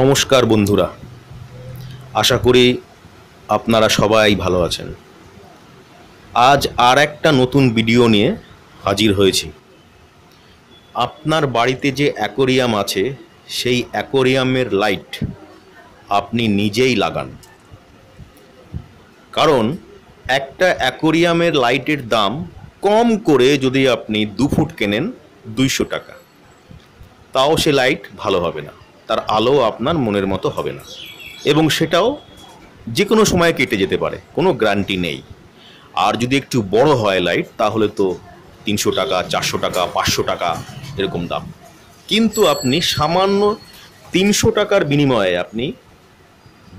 নমস্কার বন্ধুরা আশা করি আপনারা সবাই ভালো আছেন আজ আর একটা নতুন ভিডিও নিয়ে হাজির হয়েছি আপনার বাড়িতে যে অ্যাকোরিয়াম আছে সেই অ্যাকোরিয়ামের লাইট আপনি নিজেই লাগান কারণ একটা অ্যাকোরিয়ামের লাইটের দাম কম করে যদি আপনি দু ফুট কেনেন দুইশো টাকা তাও সে লাইট ভালো হবে না তার আলো আপনার মনের মতো হবে না এবং সেটাও যে কোনো সময়ে কেটে যেতে পারে কোনো গ্যারান্টি নেই আর যদি একটু বড় হয় লাইট তাহলে তো তিনশো টাকা চারশো টাকা পাঁচশো টাকা এরকম দাম কিন্তু আপনি সামান্য তিনশো টাকার বিনিময়ে আপনি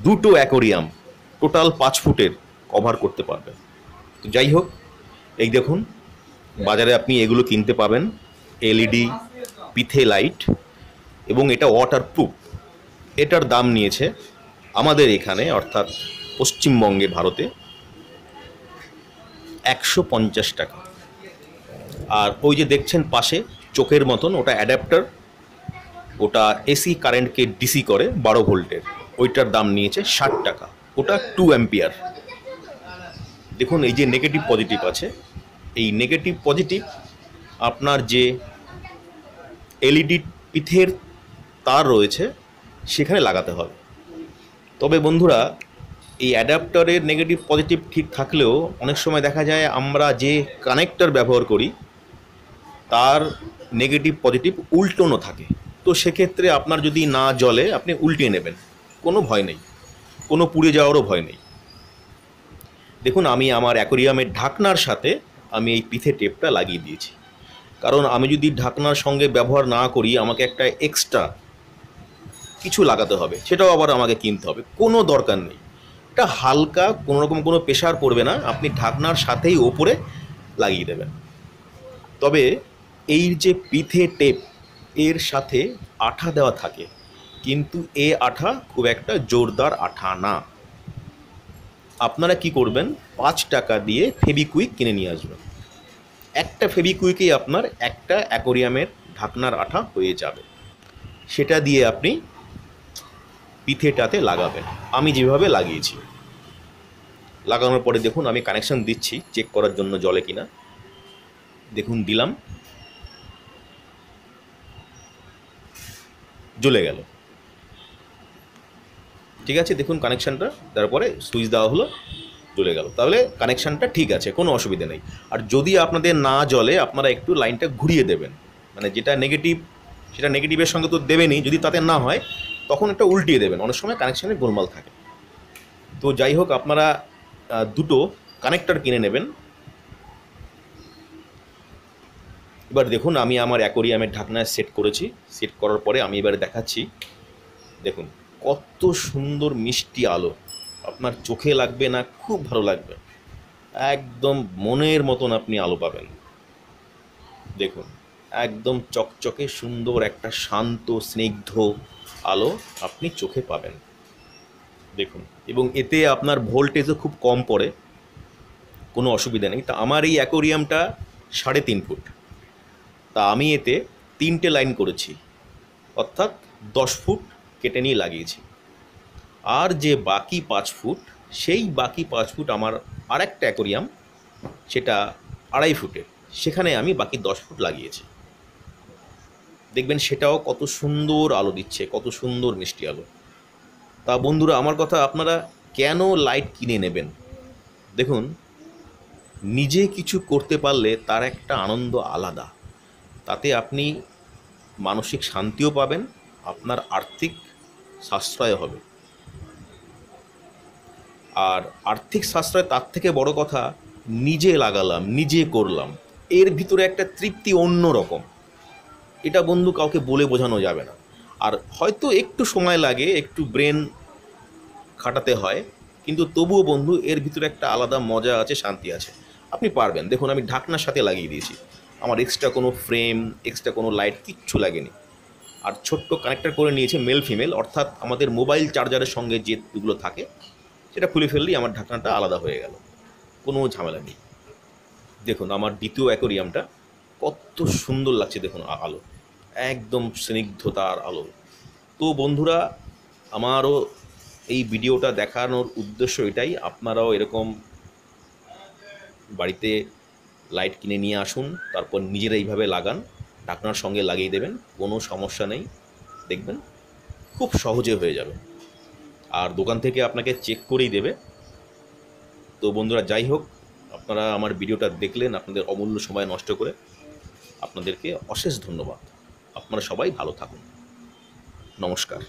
দুটো অ্যাকোরিয়াম টোটাল পাঁচ ফুটের কভার করতে পারবেন তো যাই হোক এই দেখুন বাজারে আপনি এগুলো কিনতে পাবেন এলইডি পিথে লাইট এবং এটা ওয়াটার প্রুফ এটার দাম নিয়েছে আমাদের এখানে অর্থাৎ পশ্চিমবঙ্গে ভারতে একশো পঞ্চাশ টাকা আর ওই যে দেখছেন পাশে চোখের মতন ওটা অ্যাডাপ্টার ওটা এসি কারেন্টকে ডিসি করে বারো ভোল্টের ওইটার দাম নিয়েছে ষাট টাকা ওটা টু অ্যাম্পিয়ার দেখুন এই যে নেগেটিভ পজিটিভ আছে এই নেগেটিভ পজিটিভ আপনার যে এলইডি পিথের তার রয়েছে সেখানে লাগাতে হবে তবে বন্ধুরা এই অ্যাডাপ্টারের নেগেটিভ পজিটিভ ঠিক থাকলেও অনেক সময় দেখা যায় আমরা যে কানেক্টর ব্যবহার করি তার নেগেটিভ পজিটিভ উল্টোনো থাকে তো সেক্ষেত্রে আপনার যদি না জলে আপনি উল্টিয়ে নেবেন কোনো ভয় নেই কোনো পুড়ে যাওয়ারও ভয় নেই দেখুন আমি আমার অ্যাকোরিয়ামের ঢাকনার সাথে আমি এই পিথে টেপটা লাগিয়ে দিয়েছি কারণ আমি যদি ঢাকনার সঙ্গে ব্যবহার না করি আমাকে একটা এক্সট্রা কিছু লাগাতে হবে সেটাও আবার আমাকে কিনতে হবে কোনো দরকার নেই এটা হালকা কোনো রকম কোনো প্রেশার পড়বে না আপনি ঢাকনার সাথেই ওপরে লাগিয়ে দেবেন তবে এই যে পিথে টেপ এর সাথে আঠা দেওয়া থাকে কিন্তু এ আঠা খুব একটা জোরদার আঠা না আপনারা কি করবেন পাঁচ টাকা দিয়ে ফেবিকুইক কিনে নিয়ে আসবেন একটা ফেবিকুইকেই আপনার একটা অ্যাকোরিয়ামের ঢাকনার আঠা হয়ে যাবে সেটা দিয়ে আপনি পিথেটাতে লাগাবেন আমি যেভাবে লাগিয়েছি লাগানোর পরে দেখুন আমি কানেকশান দিচ্ছি চেক করার জন্য জলে কিনা দেখুন দিলাম জ্বলে গেল ঠিক আছে দেখুন কানেকশানটা তারপরে সুইচ দেওয়া হলো জ্বলে গেল তাহলে কানেকশানটা ঠিক আছে কোনো অসুবিধা নেই আর যদি আপনাদের না জলে আপনারা একটু লাইনটা ঘুরিয়ে দেবেন মানে যেটা নেগেটিভ সেটা নেগেটিভের সঙ্গে তো দেবেনি যদি তাতে না হয় তখন একটা উল্টিয়ে দেবেন অনেক সময় কানেকশানে গোলমাল থাকে তো যাই হোক আপনারা দুটো কানেক্টর কিনে নেবেন এবার দেখুন আমি আমার অ্যাকোরিয়ামের ঢাকনায় সেট করেছি সেট করার পরে আমি এবার দেখাচ্ছি দেখুন কত সুন্দর মিষ্টি আলো আপনার চোখে লাগবে না খুব ভালো লাগবে একদম মনের মতন আপনি আলো পাবেন দেখুন একদম চকচকে সুন্দর একটা শান্ত স্নিগ্ধ আলো আপনি চোখে পাবেন দেখুন এবং এতে আপনার ভোল্টেজও খুব কম পড়ে কোনো অসুবিধা নেই তা আমার এই অ্যাকোরিয়ামটা সাড়ে তিন ফুট তা আমি এতে তিনটে লাইন করেছি অর্থাৎ দশ ফুট কেটে নিয়ে লাগিয়েছি আর যে বাকি পাঁচ ফুট সেই বাকি পাঁচ ফুট আমার আরেকটা অ্যাকোরিয়াম সেটা আড়াই ফুটের সেখানে আমি বাকি দশ ফুট লাগিয়েছি দেখবেন সেটাও কত সুন্দর আলো দিচ্ছে কত সুন্দর মিষ্টি আলো তা বন্ধুরা আমার কথা আপনারা কেন লাইট কিনে নেবেন দেখুন নিজে কিছু করতে পারলে তার একটা আনন্দ আলাদা তাতে আপনি মানসিক শান্তিও পাবেন আপনার আর্থিক সাশ্রয় হবে আর আর্থিক সাশ্রয় তার থেকে বড় কথা নিজে লাগালাম নিজে করলাম এর ভিতরে একটা তৃপ্তি অন্য রকম এটা বন্ধু কাউকে বলে বোঝানো যাবে না আর হয়তো একটু সময় লাগে একটু ব্রেন খাটাতে হয় কিন্তু তবুও বন্ধু এর ভিতরে একটা আলাদা মজা আছে শান্তি আছে আপনি পারবেন দেখুন আমি ঢাকনার সাথে লাগিয়ে দিয়েছি আমার এক্সট্রা কোনো ফ্রেম এক্সট্রা কোনো লাইট কিচ্ছু লাগেনি আর ছোট্ট কানেক্টার করে নিয়েছে মেল ফিমেল অর্থাৎ আমাদের মোবাইল চার্জারের সঙ্গে যে দুগুলো থাকে সেটা খুলে ফেললেই আমার ঢাকনাটা আলাদা হয়ে গেল কোনো ঝামেলা নেই দেখুন আমার দ্বিতীয় অ্যাকোরিয়ামটা কত সুন্দর লাগছে দেখুন আলো একদম স্নিগ্ধতার আলো তো বন্ধুরা আমারও এই ভিডিওটা দেখানোর উদ্দেশ্য এটাই আপনারাও এরকম বাড়িতে লাইট কিনে নিয়ে আসুন তারপর নিজেরা এইভাবে লাগান ঢাকনার সঙ্গে লাগিয়ে দেবেন কোনো সমস্যা নেই দেখবেন খুব সহজে হয়ে যাবে আর দোকান থেকে আপনাকে চেক করেই দেবে তো বন্ধুরা যাই হোক আপনারা আমার ভিডিওটা দেখলেন আপনাদের অমূল্য সময় নষ্ট করে আপনাদেরকে অশেষ ধন্যবাদ আপনারা সবাই ভালো থাকুন নমস্কার